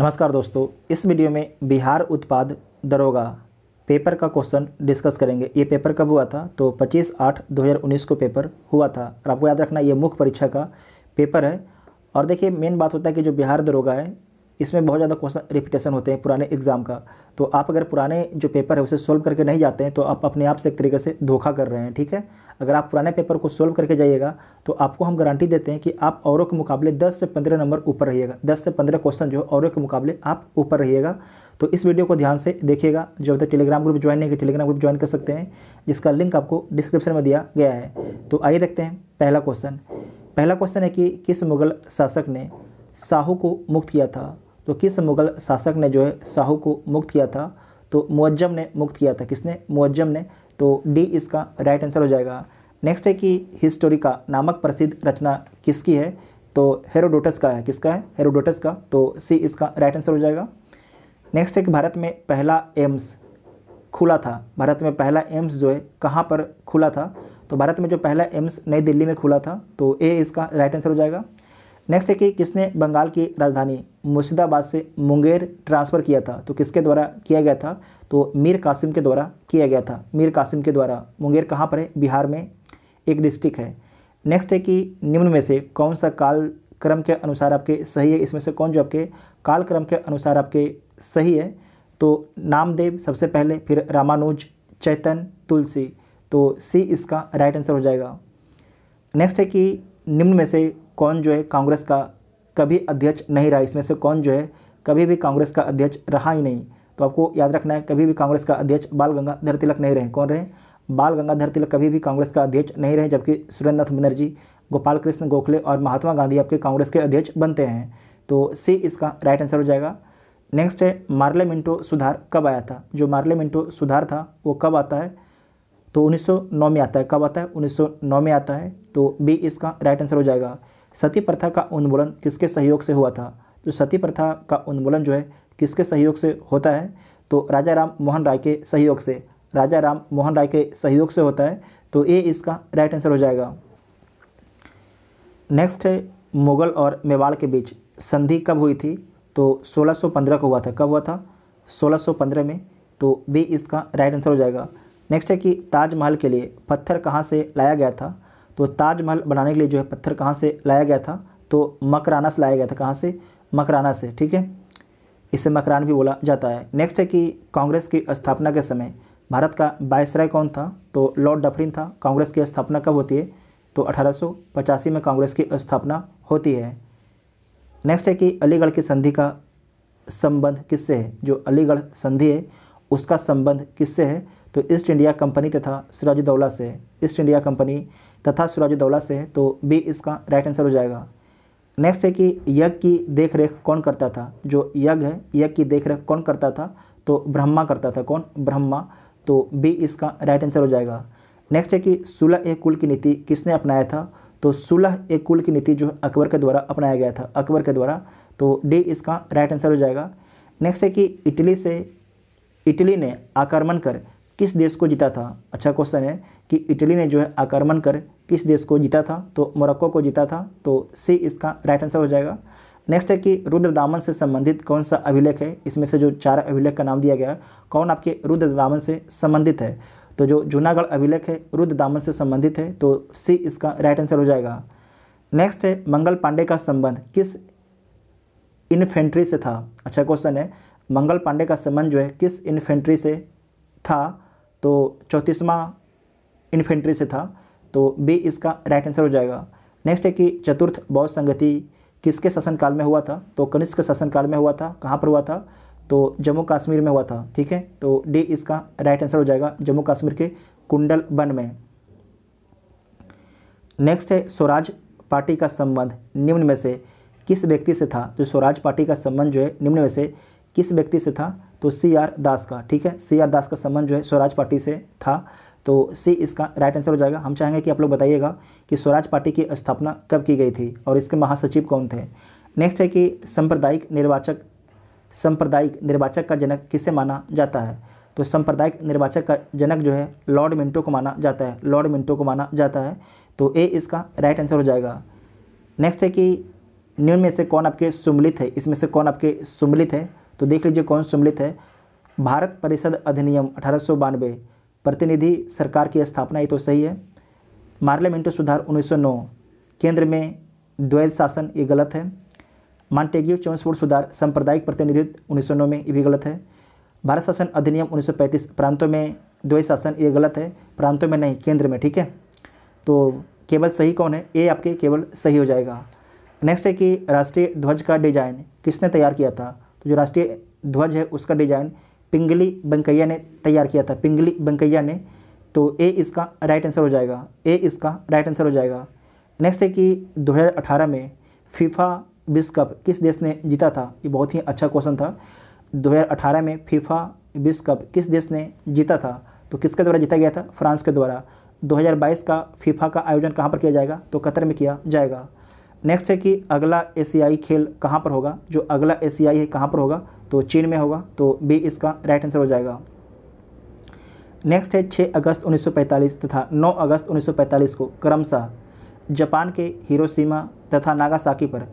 नमस्कार दोस्तों इस वीडियो में बिहार उत्पाद दरोगा पेपर का क्वेश्चन डिस्कस करेंगे ये पेपर कब हुआ था तो 25 आठ 2019 को पेपर हुआ था और आपको याद रखना ये मुख्य परीक्षा का पेपर है और देखिए मेन बात होता है कि जो बिहार दरोगा है इसमें बहुत ज़्यादा क्वेश्चन रिपीटेशन होते हैं पुराने एग्जाम का तो आप अगर पुराने जो पेपर है उसे सोल्व करके नहीं जाते हैं तो आप अपने आप से एक तरीके से धोखा कर रहे हैं ठीक है अगर आप पुराने पेपर को सोल्व करके जाइएगा तो आपको हम गारंटी देते हैं कि आप औरों के मुकाबले 10 से 15 नंबर ऊपर रहिएगा 10 से 15 क्वेश्चन जो है औरों के मुकाबले आप ऊपर रहिएगा तो इस वीडियो को ध्यान से देखिएगा जो अभी तक टेलीग्राम ग्रुप ज्वाइन नहीं कि टेलीग्राम ग्रुप ज्वाइन कर सकते हैं जिसका लिंक आपको डिस्क्रिप्शन में दिया गया है तो आइए देखते हैं पहला क्वेश्चन पहला क्वेश्चन है कि किस मुगल शासक ने साहू को मुक्त किया था तो किस मुगल शासक ने जो है साहू को मुक्त किया था तो मुअज्जम ने मुक्त किया था किसने मुअज्जम ने तो डी इसका राइट आंसर हो जाएगा नेक्स्ट है कि हिस्टोरिका नामक प्रसिद्ध रचना किसकी है तो हेरोडोटस का है किसका है हेरोडोटस का तो सी इसका राइट आंसर हो जाएगा नेक्स्ट है कि भारत में पहला एम्स खुला था भारत में पहला एम्स जो है कहाँ पर खुला था तो भारत में जो पहला एम्स नई दिल्ली में खुला था तो ए इसका राइट आंसर हो जाएगा नेक्स्ट है कि किसने बंगाल की राजधानी मुर्शिदाबाद से मुंगेर ट्रांसफ़र किया था तो किसके द्वारा किया गया था तो मीर कासिम के द्वारा किया गया था मीर कासिम के द्वारा मुंगेर कहाँ पर है बिहार में एक डिस्ट्रिक्ट है नेक्स्ट है कि निम्न में से कौन सा काल क्रम के अनुसार आपके सही है इसमें से कौन जो आपके काल क्रम के अनुसार आपके सही है तो नामदेव सबसे पहले फिर रामानुज चैतन तुलसी तो सी इसका राइट आंसर हो जाएगा नेक्स्ट है कि निम्न में से कौन जो है कांग्रेस का कभी अध्यक्ष नहीं रहा इसमें से कौन जो है कभी भी कांग्रेस का अध्यक्ष रहा ही नहीं तो आपको याद रखना है कभी भी कांग्रेस का अध्यक्ष बाल गंगाधर तिलक नहीं रहे कौन रहे बाल गंगाधर तिलक कभी भी कांग्रेस का अध्यक्ष नहीं रहे जबकि सुरेंद्र नाथ बनर्जी गोपाल कृष्ण गोखले और महात्मा गांधी आपके कांग्रेस के अध्यक्ष बनते हैं तो सी इसका राइट आंसर हो जाएगा नेक्स्ट है मार्ले मिंटो सुधार कब आया था जो मार्ले मिंटो सुधार था वो कब आता है तो 1909 में आता है कब आता है 1909 में आता है तो बी इसका राइट आंसर हो जाएगा सती प्रथा का उन्मूलन किसके सहयोग से हुआ था तो सती प्रथा का उन्मूलन जो है किसके सहयोग से होता है तो राजा राम मोहन राय के सहयोग से राजा राम मोहन राय के सहयोग से होता है तो ये इसका राइट आंसर हो जाएगा नेक्स्ट है मुगल और मेवाड़ के बीच संधि कब हुई थी तो 1615 को हुआ था कब हुआ था 1615 में तो बी इसका राइट आंसर हो जाएगा नेक्स्ट है कि ताजमहल के लिए पत्थर कहाँ से लाया गया था तो ताजमहल बनाने के लिए जो है पत्थर कहाँ से लाया गया था तो मकराना से लाया गया था कहाँ से मकराना से ठीक है इसे मकरान भी बोला जाता है नेक्स्ट है कि कांग्रेस की स्थापना के समय भारत का बायसराय कौन था तो लॉर्ड डफरिन था कांग्रेस की स्थापना कब होती है तो अठारह में कांग्रेस की स्थापना होती है नेक्स्ट है कि अलीगढ़ की संधि का संबंध किससे है जो अलीगढ़ संधि है उसका संबंध किससे है तो ईस्ट इंडिया कंपनी तथा सिराजुद्दौला से ईस्ट इंडिया कंपनी तथा सिराजुद्दौला से है तो बी इसका राइट आंसर हो जाएगा नेक्स्ट है कि यज्ञ की देखरेख कौन करता था जो यज्ञ है यज्ञ की देखरेख कौन करता था तो ब्रह्मा करता था कौन ब्रह्मा तो बी इसका राइट आंसर हो जाएगा नेक्स्ट है कि सुलह ए कुल की नीति किसने अपनाया था तो सुलह ए कुल की नीति जो अकबर के द्वारा अपनाया गया था अकबर के द्वारा तो डी इसका राइट आंसर हो जाएगा नेक्स्ट है कि इटली से इटली ने आक्रमण कर किस देश को जीता था अच्छा क्वेश्चन है कि इटली ने जो है आक्रमण कर किस देश को जीता था तो मोरक्को को जीता था तो सी इसका राइट आंसर हो जाएगा नेक्स्ट है कि रुद्र दामन से संबंधित कौन सा अभिलेख है इसमें से जो चार अभिलेख का नाम दिया गया है कौन आपके रुद्र दामन से संबंधित है तो जो जूनागढ़ अभिलेख है रुद्र दामन से संबंधित है तो सी इसका राइट आंसर हो जाएगा नेक्स्ट है मंगल पांडे का संबंध किस इन्फेंट्री से था अच्छा क्वेश्चन है मंगल पांडे का संबंध जो है किस इन्फेंट्री से था तो चौंतीसवां इन्फेंट्री से था तो बी इसका राइट आंसर हो जाएगा नेक्स्ट है कि चतुर्थ बौद्ध संगति किसके शासनकाल में हुआ था तो कनिष्क शासनकाल में हुआ था कहाँ पर हुआ था तो जम्मू कश्मीर में हुआ था ठीक है तो डी इसका राइट आंसर हो जाएगा जम्मू कश्मीर के कुंडल वन में नेक्स्ट है स्वराज पार्टी का संबंध निम्न में से किस व्यक्ति से था जो स्वराज पार्टी का संबंध जो है निम्न में से किस व्यक्ति से था तो सी आर दास का ठीक है सी आर दास का संबंध जो है स्वराज पार्टी से था तो सी इसका राइट आंसर हो जाएगा हम चाहेंगे कि आप लोग बताइएगा कि स्वराज पार्टी की स्थापना कब की गई थी और इसके महासचिव कौन थे नेक्स्ट है कि सांप्रदायिक निर्वाचक सांप्रदायिक निर्वाचक का जनक किसे माना जाता है तो सांप्रदायिक निर्वाचक का जनक जो है लॉर्ड मिंटो को माना जाता है लॉर्ड मिंटो को माना जाता है तो ए इसका राइट आंसर हो जाएगा नेक्स्ट है कि निम्न में से कौन आपके सुम्मिलित है इसमें से कौन आपके सुम्मिलित है तो देख लीजिए कौन सुम्मिलित है भारत परिषद अधिनियम अठारह प्रतिनिधि सरकार की स्थापना ये तो सही है मार्लियामेंटो सुधार 1909 केंद्र में द्वैत शासन ये गलत है मांटेग्यू चौंसपोर्ट सुधार सांप्रदायिक प्रतिनिधित्व 1909 में ये भी गलत है भारत शासन अधिनियम 1935 प्रांतों में द्वैत शासन ये गलत है प्रांतों में नहीं केंद्र में ठीक है तो केवल सही कौन है ये आपके केवल सही हो जाएगा नेक्स्ट है कि राष्ट्रीय ध्वज का डिजाइन किसने तैयार किया था तो जो राष्ट्रीय ध्वज है उसका डिजाइन पिंगली बंकैया ने तैयार किया था पिंगली बंकैया ने तो ए इसका राइट आंसर हो जाएगा ए इसका राइट आंसर हो जाएगा नेक्स्ट है कि 2018 में फीफा विश्व कप किस देश ने जीता था ये बहुत ही अच्छा क्वेश्चन था 2018 में फीफा विश्व कप किस देश ने जीता था तो किसके द्वारा जीता गया था फ्रांस के द्वारा 2022 का फीफा का आयोजन कहाँ पर किया जाएगा तो कतर में किया जाएगा नेक्स्ट है कि अगला एशियाई खेल कहाँ पर होगा जो अगला एशियाई है कहाँ पर होगा तो चीन में होगा तो बी इसका राइट आंसर हो जाएगा नेक्स्ट है 6 अगस्त 1945 तथा 9 अगस्त 1945 को क्रमशः जापान के हिरोशिमा तथा नागासाकी पर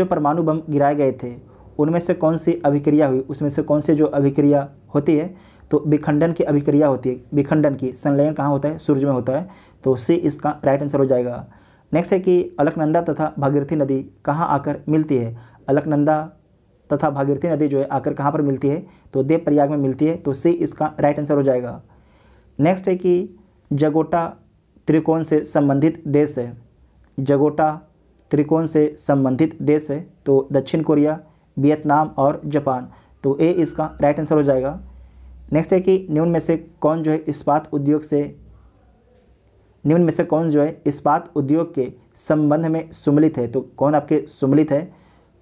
जो परमाणु बम गिराए गए थे उनमें से कौन सी अभिक्रिया हुई उसमें से कौन सी जो अभिक्रिया होती है तो विखंडन की अभिक्रिया होती है विखंडन की संलयन कहाँ होता है सूर्य में होता है तो सी इसका राइट आंसर हो जाएगा नेक्स्ट है कि अलकनंदा तथा भागीरथी नदी कहाँ आकर मिलती है अलकनंदा तथा भागीरथी नदी जो है आकर कहाँ पर मिलती है तो देव प्रयाग में मिलती है तो सी इसका राइट आंसर हो जाएगा नेक्स्ट है कि जगोटा त्रिकोण से संबंधित देश है जगोटा त्रिकोण से संबंधित देश है तो दक्षिण कोरिया वियतनाम और जापान तो ए इसका राइट आंसर हो जाएगा नेक्स्ट है कि निम्न में से कौन जो है इस्पात उद्योग से निम्न में से कौन जो है इस्पात उद्योग के संबंध में सुमिलित है तो कौन आपके सुमिलित है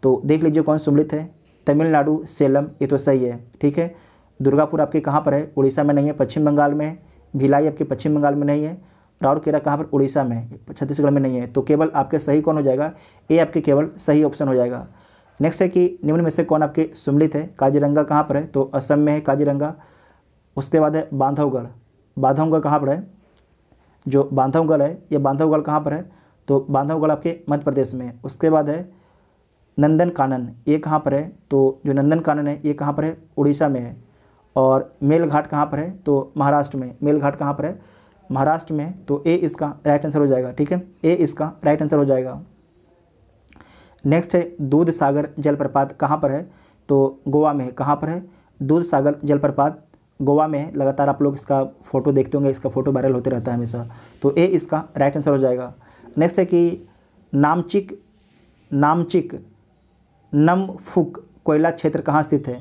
तो देख लीजिए कौन सम्मिलित है तमिलनाडु सेलम ये तो सही है ठीक है दुर्गापुर आपके कहाँ पर है उड़ीसा में नहीं है पश्चिम बंगाल में है भिलाई आपके पश्चिम बंगाल में नहीं है राउरकेला कहाँ पर उड़ीसा में है छत्तीसगढ़ में नहीं है तो केवल आपके सही कौन हो जाएगा ये आपके केवल सही ऑप्शन हो जाएगा नेक्स्ट है कि निम्न में से कौन आपके सम्मिलित है काजीरंगा कहाँ पर है तो असम में है काजीरंगा उसके बाद है बांधवगढ़ बांधवगढ़ कहाँ पर है जो बांधवगढ़ है यह बांधवगढ़ कहाँ पर है तो बांधवगढ़ आपके मध्य प्रदेश में है उसके बाद है नंदन कानन ये कहाँ पर है तो जो नंदन कानन है ये कहाँ पर है उड़ीसा में है और मेल घाट कहाँ पर है तो महाराष्ट्र में मेलघाट कहाँ पर है महाराष्ट्र में तो ए इसका राइट आंसर हो जाएगा ठीक है ए इसका राइट आंसर हो जाएगा नेक्स्ट है दूध सागर जलप्रपात कहाँ पर है तो गोवा में है कहाँ पर है दूध सागर जलप्रपात गोवा में है लगातार आप लोग इसका फ़ोटो देखते होंगे इसका फ़ोटो वायरल होते रहता है हमेशा तो ए इसका राइट आंसर हो जाएगा नेक्स्ट है कि नामचिक नामचिक नमफुक कोयला क्षेत्र कहाँ स्थित है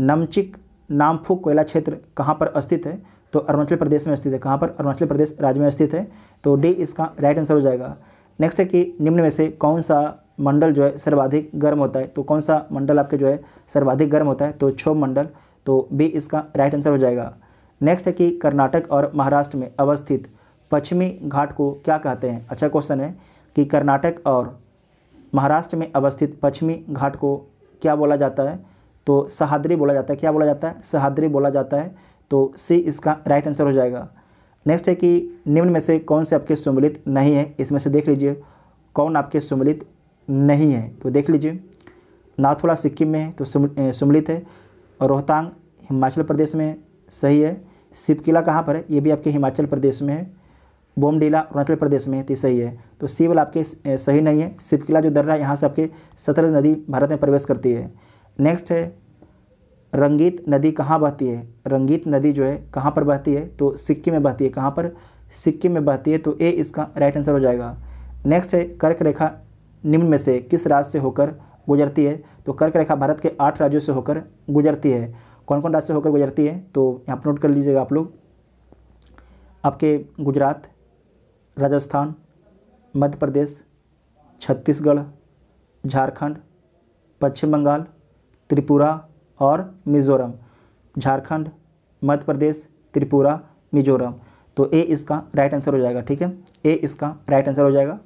नमचिक नामफुक कोयला क्षेत्र कहाँ पर स्थित है तो अरुणाचल प्रदेश में स्थित है कहाँ पर अरुणाचल प्रदेश राज्य में स्थित है तो डी इसका राइट आंसर हो जाएगा नेक्स्ट है कि निम्न में से कौन सा मंडल जो है सर्वाधिक गर्म होता है तो कौन सा मंडल आपके जो है सर्वाधिक गर्म होता है तो क्षोभ मंडल तो बी इसका राइट आंसर हो जाएगा नेक्स्ट है कि कर्नाटक और महाराष्ट्र में अवस्थित पश्चिमी घाट को क्या कहते हैं अच्छा क्वेश्चन है कि कर्नाटक और महाराष्ट्र में अवस्थित पश्चिमी घाट को क्या बोला जाता है तो सहाद्री बोला जाता है क्या बोला जाता है सहाद्री बोला जाता है तो सी इसका राइट आंसर हो जाएगा नेक्स्ट है कि निम्न में से कौन से आपके सुमिलित नहीं है इसमें से देख लीजिए कौन आपके सुमिलित नहीं है तो देख लीजिए नाथुला सिक्किम में है तो सुमिलित है रोहतांग हिमाचल प्रदेश में सही है सिपकिला कहाँ पर है ये भी आपके हिमाचल प्रदेश में है बोमडीला अरुणाचल प्रदेश में तो सही है तो सीवल आपके सही नहीं है सिपकिला जो दर्रा है यहाँ से आपके सतरज नदी भारत में प्रवेश करती है नेक्स्ट है रंगीत नदी कहाँ बहती है रंगीत नदी जो है कहाँ पर बहती है तो सिक्किम में बहती है कहाँ पर सिक्किम में बहती है तो ए इसका राइट आंसर हो जाएगा नेक्स्ट है कर्क रेखा निम्न में से किस राज्य से होकर गुजरती है तो कर्क रेखा भारत के आठ राज्यों से होकर गुजरती है कौन कौन राज्य से होकर गुजरती है तो यहाँ पर नोट कर लीजिएगा आप लोग आपके गुजरात राजस्थान मध्य प्रदेश छत्तीसगढ़ झारखंड पश्चिम बंगाल त्रिपुरा और मिज़ोरम झारखंड मध्य प्रदेश त्रिपुरा मिज़ोरम तो ए इसका राइट आंसर हो जाएगा ठीक है ए इसका राइट आंसर हो जाएगा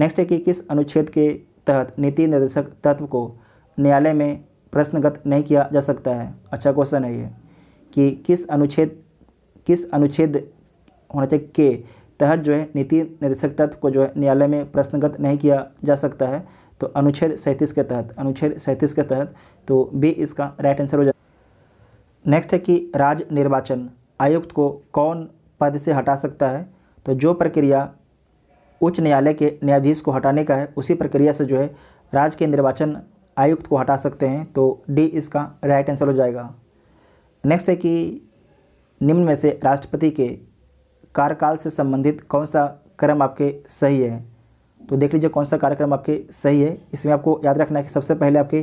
नेक्स्ट है कि किस अनुच्छेद के तहत नीति निर्देशक तत्व को न्यायालय में प्रश्नगत नहीं किया जा सकता है अच्छा क्वेश्चन है ये कि किस अनुच्छेद किस अनुच्छेद होना चाहिए के तहत जो है नीति निर्देशक तत्व को जो है न्यायालय में प्रश्नगत नहीं किया जा सकता है तो अनुच्छेद सैंतीस के तहत अनुच्छेद सैंतीस के तहत तो बी इसका राइट आंसर हो जाए नेक्स्ट है कि राज्य निर्वाचन आयुक्त को कौन पद से हटा सकता है तो जो प्रक्रिया उच्च न्यायालय के न्यायाधीश को हटाने का है उसी प्रक्रिया से जो है राज्य के निर्वाचन आयुक्त को हटा सकते हैं तो डी इसका राइट आंसर हो जाएगा नेक्स्ट है कि निम्न में से राष्ट्रपति के कार्यकाल से संबंधित कौन सा क्रम आपके सही है तो देख लीजिए कौन सा कार्यक्रम आपके सही है इसमें आपको याद रखना है कि सबसे पहले आपके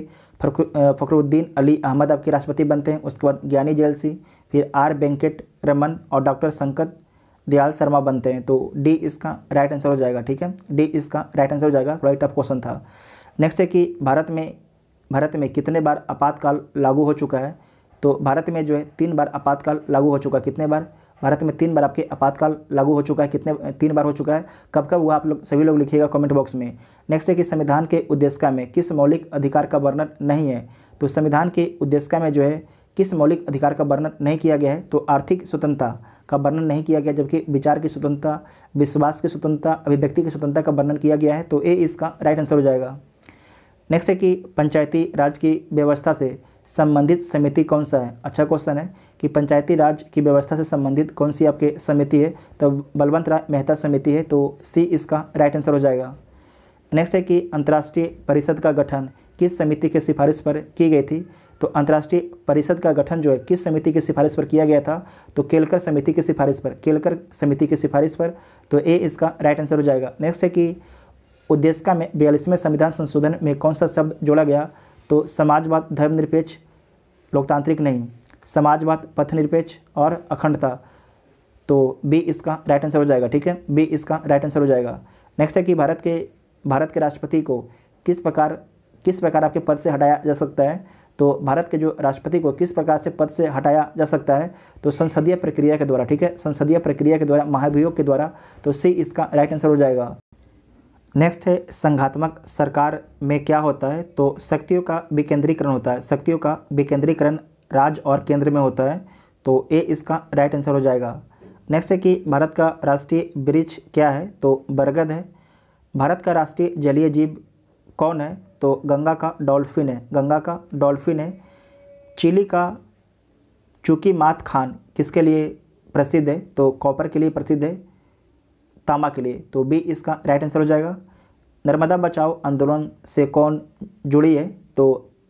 फखरुद्दीन अली अहमद आपके राष्ट्रपति बनते हैं उसके बाद ज्ञानी जैल सिंह फिर आर वेंकट रमन और डॉक्टर संकत दयाल शर्मा बनते हैं तो डी इसका राइट आंसर हो जाएगा ठीक है डी इसका राइट आंसर हो जाएगा थोड़ा टफ क्वेश्चन था नेक्स्ट है कि भारत में भारत में कितने बार आपातकाल लागू हो चुका है तो भारत में जो है तीन बार आपातकाल लागू हो चुका है कितने बार भारत में तीन बार आपके आपातकाल लागू हो चुका है कितने तीन बार हो चुका है कब कब हुआ आप लोग सभी लोग लिखिएगा कमेंट बॉक्स में नेक्स्ट है कि संविधान के उद्देशिका में किस मौलिक अधिकार का वर्णन नहीं है तो संविधान के उद्देश्य में जो है किस मौलिक अधिकार का वर्णन नहीं किया गया है तो आर्थिक स्वतंत्रता का वर्णन नहीं किया गया जबकि विचार की स्वतंत्रता विश्वास की स्वतंत्रता अभिव्यक्ति की स्वतंत्रता का वर्णन किया गया है तो ए इसका राइट आंसर हो जाएगा नेक्स्ट है कि पंचायती राज की व्यवस्था से संबंधित समिति कौन सा है अच्छा क्वेश्चन है कि पंचायती राज की व्यवस्था से संबंधित कौन सी आपके समिति है तो बलवंत राय मेहता समिति है तो सी इसका राइट आंसर हो जाएगा नेक्स्ट है कि अंतर्राष्ट्रीय परिषद का गठन किस समिति के सिफारिश पर की गई थी तो अंतर्राष्ट्रीय परिषद का गठन जो है किस समिति की सिफारिश पर किया गया था तो केलकर समिति की सिफारिश पर केलकर समिति की सिफारिश पर तो ए इसका राइट आंसर हो जाएगा नेक्स्ट है कि उद्देश्य में बयालीसवें संविधान संशोधन में कौन सा शब्द जोड़ा गया तो समाजवाद धर्मनिरपेक्ष लोकतांत्रिक नहीं समाजवाद पथनिरपेक्ष और अखंडता तो बी इसका राइट आंसर हो जाएगा ठीक है बी इसका राइट आंसर हो जाएगा नेक्स्ट है कि भारत के भारत के राष्ट्रपति को किस प्रकार किस प्रकार आपके पद से हटाया जा सकता है तो भारत के जो राष्ट्रपति को किस प्रकार से पद से हटाया जा सकता है तो संसदीय प्रक्रिया के द्वारा ठीक है संसदीय प्रक्रिया के द्वारा महाभियोग के द्वारा तो सी इसका राइट आंसर हो जाएगा नेक्स्ट है संघात्मक सरकार में क्या होता है तो शक्तियों का विकेंद्रीकरण होता है शक्तियों का विकेंद्रीकरण राज्य और केंद्र में होता है तो ए इसका राइट आंसर हो जाएगा नेक्स्ट है कि भारत का राष्ट्रीय वृक्ष क्या है तो बरगद है भारत का राष्ट्रीय जलीय जीव कौन है तो गंगा का डॉल्फिन है गंगा का डॉल्फिन है चिली का चूकी मात खान किसके लिए प्रसिद्ध है तो कॉपर के लिए प्रसिद्ध है तांबा के लिए तो बी इसका राइट आंसर हो जाएगा नर्मदा बचाओ आंदोलन से कौन जुड़ी है तो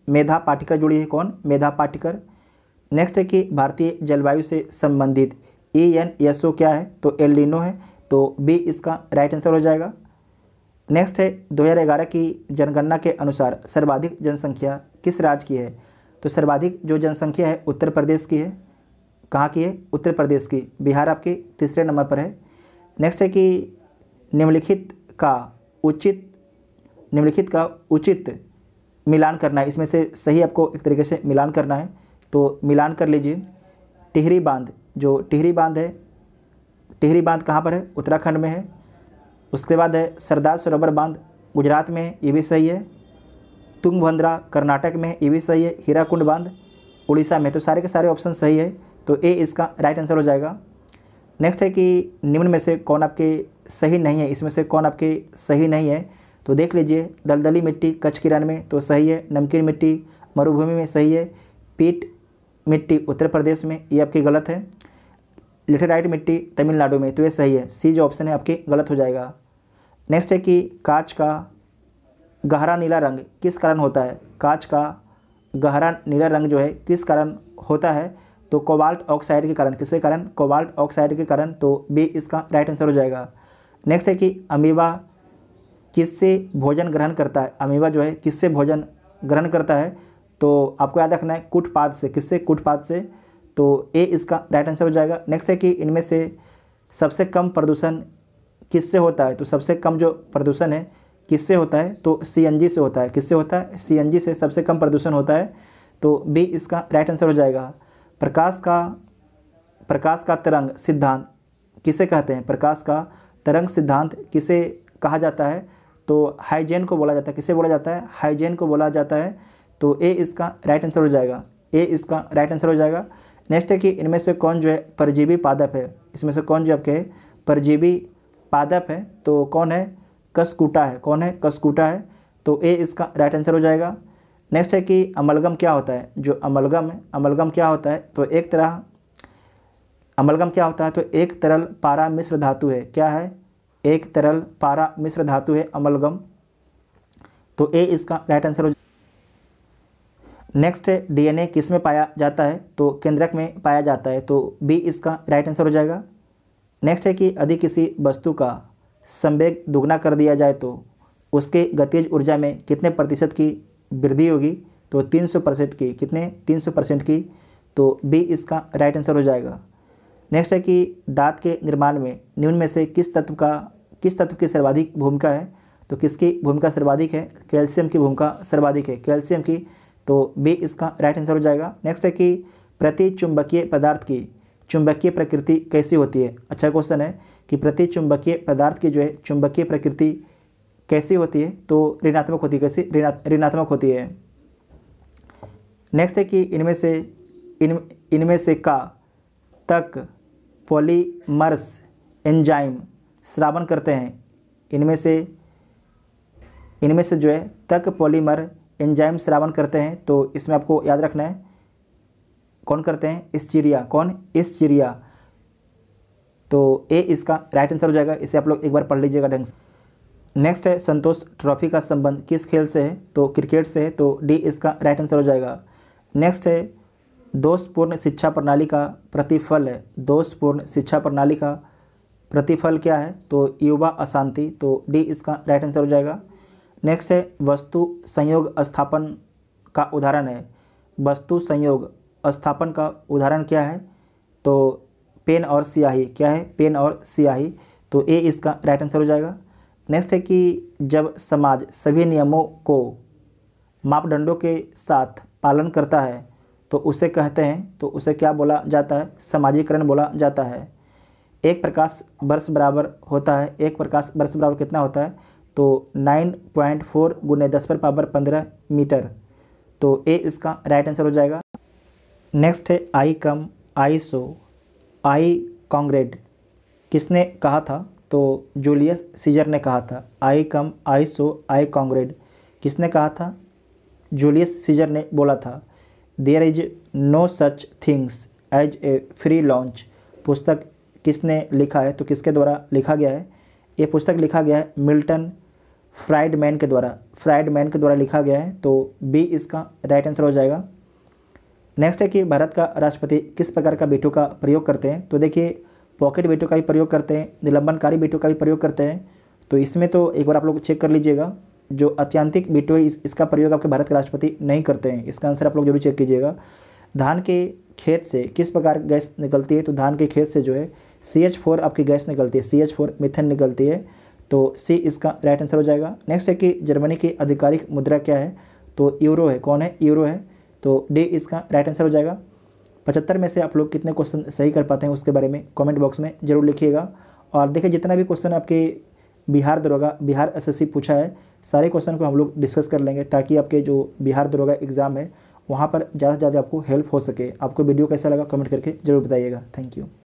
मेधा पाटिकर जुड़ी है कौन मेधा पाटिकर नेक्स्ट है कि भारतीय जलवायु से संबंधित ई एन एस ओ क्या है तो एल डीनो है तो बी इसका राइट आंसर हो जाएगा नेक्स्ट है 2011 की जनगणना के अनुसार सर्वाधिक जनसंख्या किस राज्य की है तो सर्वाधिक जो जनसंख्या है उत्तर प्रदेश की है कहाँ की है उत्तर प्रदेश की बिहार आपके तीसरे नंबर पर है नेक्स्ट है कि निम्नलिखित का उचित निम्नलिखित का उचित मिलान करना है इसमें से सही आपको एक तरीके से मिलान करना है तो मिलान कर लीजिए टिहरी बांध जो टिहरी बांध है टिहरी बांध कहाँ पर है उत्तराखंड में है उसके बाद है सरदार सरोवर बांध गुजरात में है ये भी सही है तुंगभद्रा कर्नाटक में ये भी सही है हीराकुंड बांध उड़ीसा में तो सारे के सारे ऑप्शन सही है तो ए इसका राइट आंसर हो जाएगा नेक्स्ट है कि निम्न में से कौन आपके सही नहीं है इसमें से कौन आपके सही नहीं है तो देख लीजिए दलदली मिट्टी कच्छ किरान में तो सही है नमकीन मिट्टी मरुभूमि में सही है पीट मिट्टी उत्तर प्रदेश में ये आपकी गलत है लिटेराइट मिट्टी तमिलनाडु में तो ये सही है सी जो ऑप्शन है आपकी गलत हो जाएगा नेक्स्ट है कि कांच का गहरा नीला रंग किस कारण होता है कांच का गहरा नीला रंग जो है किस कारण होता है तो कोबाल्ट ऑक्साइड के कारण किसके कारण कोबाल्ट ऑक्साइड के कारण तो बी इसका राइट आंसर हो जाएगा नेक्स्ट है कि अमीबा किससे भोजन ग्रहण करता है अमीबा जो है किससे भोजन ग्रहण करता है तो आपको याद रखना है कुटपात से किससे कुटपात से तो ए इसका राइट आंसर हो जाएगा नेक्स्ट है कि इनमें से सबसे कम प्रदूषण किससे होता है तो सबसे कम जो प्रदूषण है किससे होता है तो सी से होता है किससे होता है सी से सबसे कम प्रदूषण होता है तो बी इसका राइट आंसर हो जाएगा प्रकाश का प्रकाश का तरंग सिद्धांत किसे कहते हैं प्रकाश का तरंग सिद्धांत किसे कहा जाता है तो हाइजेन को बोला जाता है किसे बोला जाता है हाइजेन को बोला जाता है तो ए इसका राइट आंसर हो जाएगा ए इसका राइट आंसर हो जाएगा नेक्स्ट है कि इनमें से कौन जो है परजीवी पादप है इसमें से कौन जो आपके परजीवी पादप है तो कौन है कसकूटा है कौन है कसकूटा है तो ए इसका राइट आंसर हो जाएगा नेक्स्ट है कि अमलगम क्या होता है जो अमलगम है अमलगम क्या होता है तो एक तरह अमलगम क्या होता है तो एक तरल पारा मिश्र धातु है क्या है एक तरल पारा मिश्र धातु है अमलगम तो ए इसका राइट आंसर हो नेक्स्ट है डीएनए किस में पाया जाता है तो केंद्रक में पाया जाता है तो बी इसका राइट आंसर हो जाएगा नेक्स्ट है कि यदि किसी वस्तु का संवेग दुगना कर दिया जाए तो उसके गतिज ऊर्जा में कितने प्रतिशत की वृद्धि होगी तो 300 परसेंट की कितने 300 परसेंट की तो बी इसका राइट आंसर हो जाएगा नेक्स्ट है कि दांत के निर्माण में निम्न में से किस तत्व का किस तत्व की सर्वाधिक भूमिका है तो किसकी भूमिका सर्वाधिक है कैल्शियम की भूमिका सर्वाधिक है कैल्शियम की तो बी इसका राइट आंसर हो जाएगा नेक्स्ट है कि प्रति चुंबकीय पदार्थ की चुंबकीय प्रकृति कैसी होती है अच्छा क्वेश्चन है कि प्रति चुंबकीय पदार्थ की जो है चुंबकीय प्रकृति कैसी होती है तो ऋणात्मक होती है कैसी ऋणात्मक होती है नेक्स्ट है कि इनमें से इन इनमें से का तक पॉलीमर्स एंजाइम श्रावण करते हैं इनमें से इनमें से जो है तक पॉलीमर एंजाइम श्रावण करते हैं तो इसमें आपको याद रखना है कौन करते हैं इस चिड़िया कौन इस चिड़िया तो ए इसका राइट आंसर हो जाएगा इसे आप लोग एक बार पढ़ लीजिएगा ढंग से नेक्स्ट है संतोष ट्रॉफी का संबंध किस खेल से है तो क्रिकेट से है तो डी इसका राइट आंसर हो जाएगा नेक्स्ट है दोषपूर्ण शिक्षा प्रणाली का प्रतिफल है दोषपूर्ण शिक्षा प्रणाली का प्रतिफल क्या है तो युवा अशांति तो डी इसका राइट आंसर हो जाएगा नेक्स्ट है वस्तु संयोग स्थापन का उदाहरण है वस्तु संयोग स्थापन का उदाहरण क्या है तो पेन और स्याही क्या है पेन और स्याही तो ए इसका राइट आंसर हो जाएगा नेक्स्ट है कि जब समाज सभी नियमों को मापदंडों के साथ पालन करता है तो उसे कहते हैं तो उसे क्या बोला जाता है समाजीकरण बोला जाता है एक प्रकाश वर्ष बराबर होता है एक प्रकाश वर्ष बराबर कितना होता है तो नाइन पॉइंट फोर गुने दस पर पावर पंद्रह मीटर तो ए इसका राइट आंसर हो जाएगा नेक्स्ट है आई कम आई सो आई कांग्रेड किसने कहा था तो जूलियस सीजर ने कहा था आई कम आई सो आई कॉन्ग्रेड किसने कहा था जूलियस सीजर ने बोला था there is no such things as a free lunch पुस्तक किसने लिखा है तो किसके द्वारा लिखा गया है ये पुस्तक लिखा गया है मिल्टन फ्राइड मैन के द्वारा फ्राइड मैन के द्वारा लिखा गया है तो बी इसका राइट आंसर हो जाएगा नेक्स्ट है कि भारत का राष्ट्रपति किस प्रकार का बीटू का प्रयोग करते हैं तो देखिए पॉकेट बेटो का भी प्रयोग करते हैं निलंबनकारी बेटो का भी प्रयोग करते हैं तो इसमें तो एक बार आप लोग चेक कर लीजिएगा जो अत्यंतिक बेटो है इस, इसका प्रयोग आपके भारत के राष्ट्रपति नहीं करते हैं इसका आंसर आप लोग जरूर चेक कीजिएगा धान के खेत से किस प्रकार गैस निकलती है तो धान के खेत से जो है सी एच फोर आपकी गैस निकलती है सी एच फोर मिथेन निकलती है तो सी इसका राइट आंसर हो जाएगा नेक्स्ट है कि जर्मनी की आधिकारिक मुद्रा क्या है तो यूरो है कौन है यूरो है तो डी इसका राइट आंसर हो जाएगा पचहत्तर में से आप लोग कितने क्वेश्चन सही कर पाते हैं उसके बारे में कमेंट बॉक्स में ज़रूर लिखिएगा और देखिए जितना भी क्वेश्चन आपके बिहार दरोगा बिहार एसएससी पूछा है सारे क्वेश्चन को हम लोग डिस्कस कर लेंगे ताकि आपके जो बिहार दरोगा एग्ज़ाम है वहाँ पर ज़्यादा से ज़्यादा आपको हेल्प हो सके आपको वीडियो कैसा लगा कमेंट करके ज़रूर बताइएगा थैंक यू